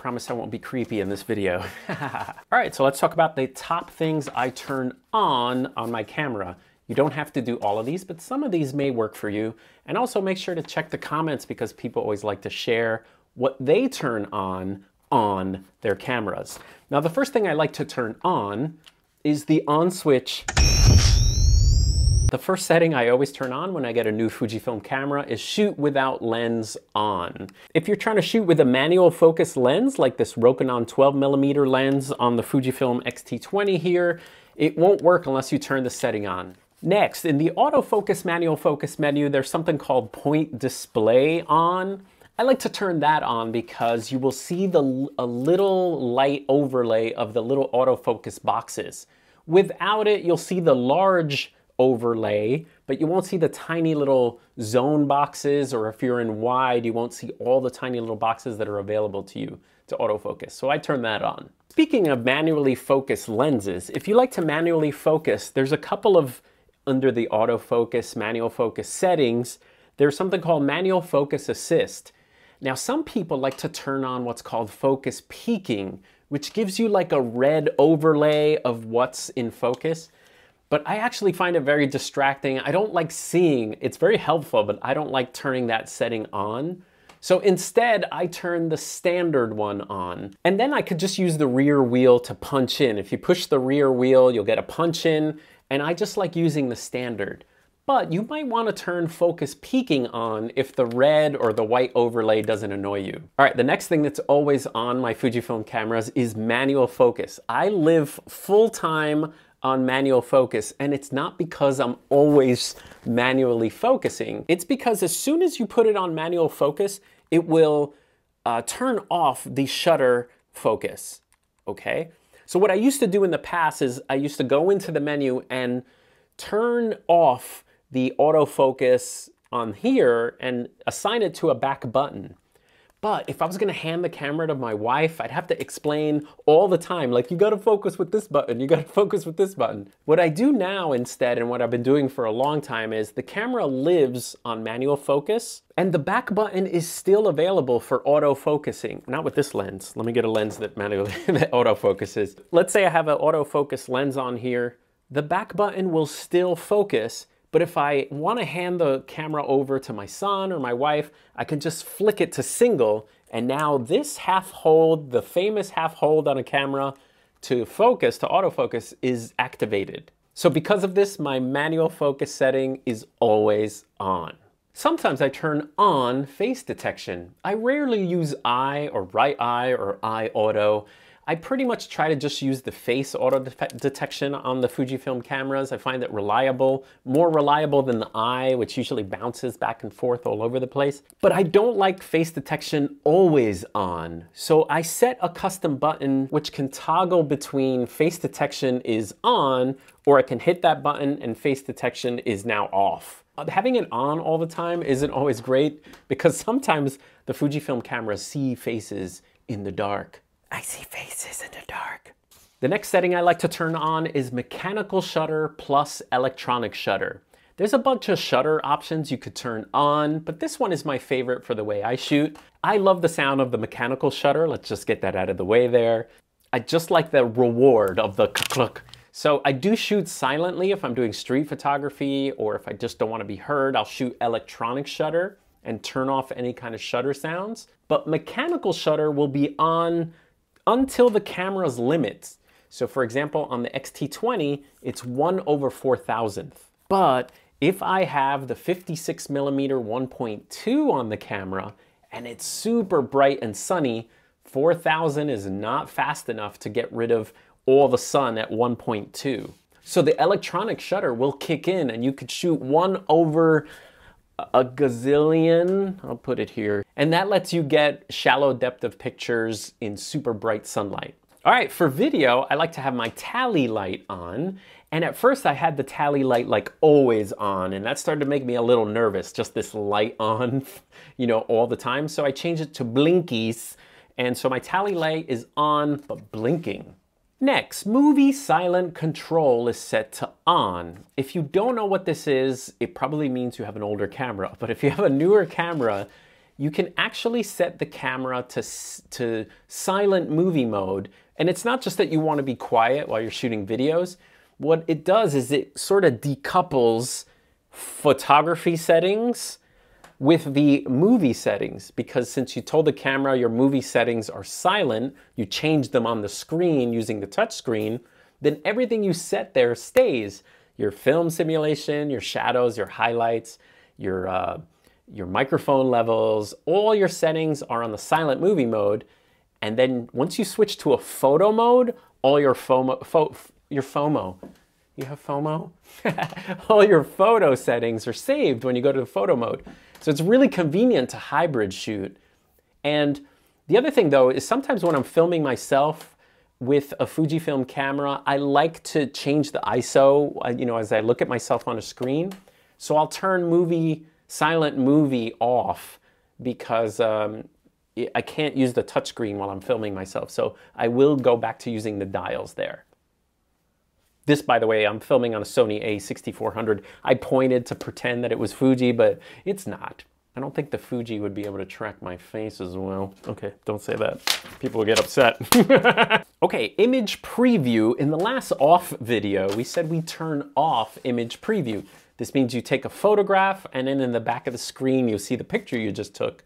promise I won't be creepy in this video. All right, so let's talk about the top things I turn on on my camera. You don't have to do all of these, but some of these may work for you. And also make sure to check the comments because people always like to share what they turn on on their cameras. Now, the first thing I like to turn on is the on switch the first setting I always turn on when I get a new Fujifilm camera is shoot without lens on. If you're trying to shoot with a manual focus lens like this Rokinon 12 millimeter lens on the Fujifilm X-T20 here, it won't work unless you turn the setting on. Next, in the autofocus manual focus menu, there's something called point display on. I like to turn that on because you will see the, a little light overlay of the little autofocus boxes. Without it, you'll see the large overlay, but you won't see the tiny little zone boxes, or if you're in wide, you won't see all the tiny little boxes that are available to you to autofocus. So I turn that on. Speaking of manually focused lenses, if you like to manually focus, there's a couple of under the autofocus, manual focus settings, there's something called manual focus assist. Now, some people like to turn on what's called focus peaking, which gives you like a red overlay of what's in focus but I actually find it very distracting. I don't like seeing, it's very helpful, but I don't like turning that setting on. So instead, I turn the standard one on. And then I could just use the rear wheel to punch in. If you push the rear wheel, you'll get a punch in, and I just like using the standard. But you might wanna turn focus peaking on if the red or the white overlay doesn't annoy you. All right, the next thing that's always on my Fujifilm cameras is manual focus. I live full time on manual focus. And it's not because I'm always manually focusing. It's because as soon as you put it on manual focus, it will uh, turn off the shutter focus, okay? So what I used to do in the past is I used to go into the menu and turn off the autofocus on here and assign it to a back button. But if I was gonna hand the camera to my wife, I'd have to explain all the time, like you gotta focus with this button, you gotta focus with this button. What I do now instead, and what I've been doing for a long time is the camera lives on manual focus, and the back button is still available for auto focusing. Not with this lens. Let me get a lens that manually that auto focuses. Let's say I have an autofocus lens on here. The back button will still focus, but if I want to hand the camera over to my son or my wife, I can just flick it to single. And now this half hold, the famous half hold on a camera to focus, to autofocus is activated. So because of this, my manual focus setting is always on. Sometimes I turn on face detection. I rarely use eye or right eye or eye auto. I pretty much try to just use the face auto de detection on the Fujifilm cameras. I find it reliable, more reliable than the eye, which usually bounces back and forth all over the place. But I don't like face detection always on. So I set a custom button which can toggle between face detection is on, or I can hit that button and face detection is now off uh, having it on all the time isn't always great because sometimes the Fujifilm cameras see faces in the dark. I see faces in the dark. The next setting I like to turn on is mechanical shutter plus electronic shutter. There's a bunch of shutter options you could turn on, but this one is my favorite for the way I shoot. I love the sound of the mechanical shutter. Let's just get that out of the way there. I just like the reward of the cluck. So I do shoot silently if I'm doing street photography or if I just don't want to be heard, I'll shoot electronic shutter and turn off any kind of shutter sounds. But mechanical shutter will be on until the camera's limits. So for example, on the X-T20, it's one over 4,000th. But if I have the 56 millimeter 1.2 on the camera and it's super bright and sunny, 4,000 is not fast enough to get rid of all the sun at 1.2. So the electronic shutter will kick in and you could shoot one over a gazillion, I'll put it here. And that lets you get shallow depth of pictures in super bright sunlight. All right, for video, I like to have my tally light on. And at first I had the tally light like always on and that started to make me a little nervous, just this light on, you know, all the time. So I changed it to blinkies. And so my tally light is on, but blinking. Next, movie silent control is set to on. If you don't know what this is, it probably means you have an older camera, but if you have a newer camera, you can actually set the camera to, to silent movie mode. And it's not just that you wanna be quiet while you're shooting videos. What it does is it sort of decouples photography settings with the movie settings because since you told the camera your movie settings are silent, you change them on the screen using the touch screen, then everything you set there stays. Your film simulation, your shadows, your highlights, your, uh, your microphone levels, all your settings are on the silent movie mode. And then once you switch to a photo mode, all your FOMO, fo your FOMO, you have FOMO? all your photo settings are saved when you go to the photo mode. So it's really convenient to hybrid shoot. And the other thing though is sometimes when I'm filming myself with a Fujifilm camera, I like to change the ISO, uh, you know, as I look at myself on a screen. So I'll turn movie, silent movie off because um, I can't use the touchscreen while I'm filming myself. So I will go back to using the dials there. This, by the way, I'm filming on a Sony a6400. I pointed to pretend that it was Fuji, but it's not. I don't think the Fuji would be able to track my face as well. Okay, don't say that. People will get upset. okay, image preview. In the last off video, we said we turn off image preview. This means you take a photograph and then in the back of the screen, you see the picture you just took.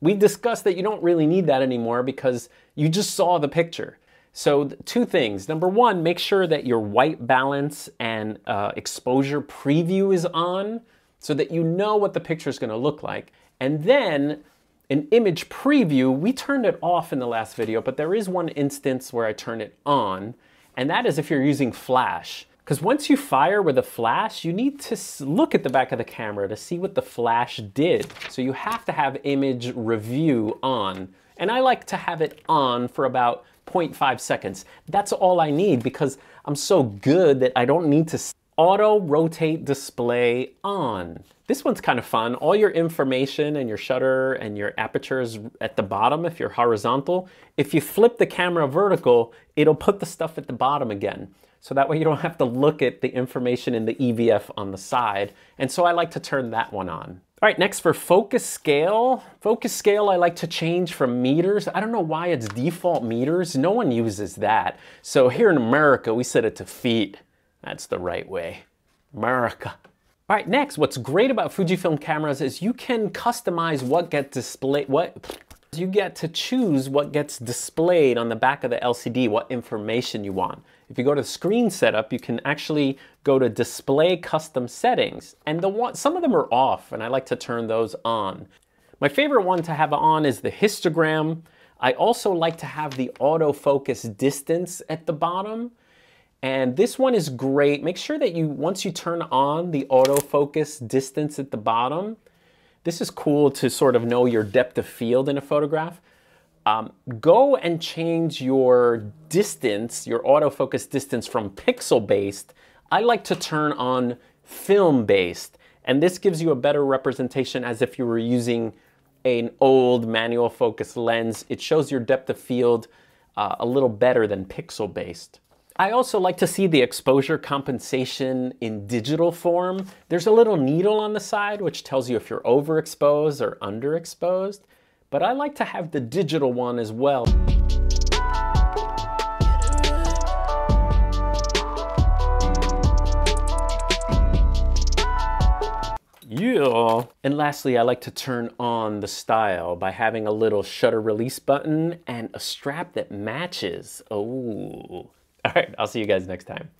We discussed that you don't really need that anymore because you just saw the picture. So two things. Number one, make sure that your white balance and uh, exposure preview is on so that you know what the picture is gonna look like. And then an image preview, we turned it off in the last video, but there is one instance where I turn it on, and that is if you're using flash. Because once you fire with a flash, you need to look at the back of the camera to see what the flash did. So you have to have image review on. And I like to have it on for about 0.5 seconds. That's all I need because I'm so good that I don't need to auto rotate display on. This one's kind of fun. All your information and your shutter and your apertures at the bottom if you're horizontal. If you flip the camera vertical, it'll put the stuff at the bottom again. So that way you don't have to look at the information in the EVF on the side. And so I like to turn that one on. All right, next for focus scale. Focus scale I like to change from meters. I don't know why it's default meters. No one uses that. So here in America, we set it to feet. That's the right way. America. All right, next, what's great about Fujifilm cameras is you can customize what gets displayed. what, you get to choose what gets displayed on the back of the LCD, what information you want. If you go to screen setup, you can actually go to display custom settings. And the one, some of them are off and I like to turn those on. My favorite one to have on is the histogram. I also like to have the autofocus distance at the bottom. And this one is great. Make sure that you, once you turn on the autofocus distance at the bottom, this is cool to sort of know your depth of field in a photograph. Um, go and change your distance, your autofocus distance from pixel based. I like to turn on film based. And this gives you a better representation as if you were using an old manual focus lens. It shows your depth of field uh, a little better than pixel based. I also like to see the exposure compensation in digital form. There's a little needle on the side which tells you if you're overexposed or underexposed, but I like to have the digital one as well. Yeah. And lastly, I like to turn on the style by having a little shutter release button and a strap that matches. Oh. All right, I'll see you guys next time.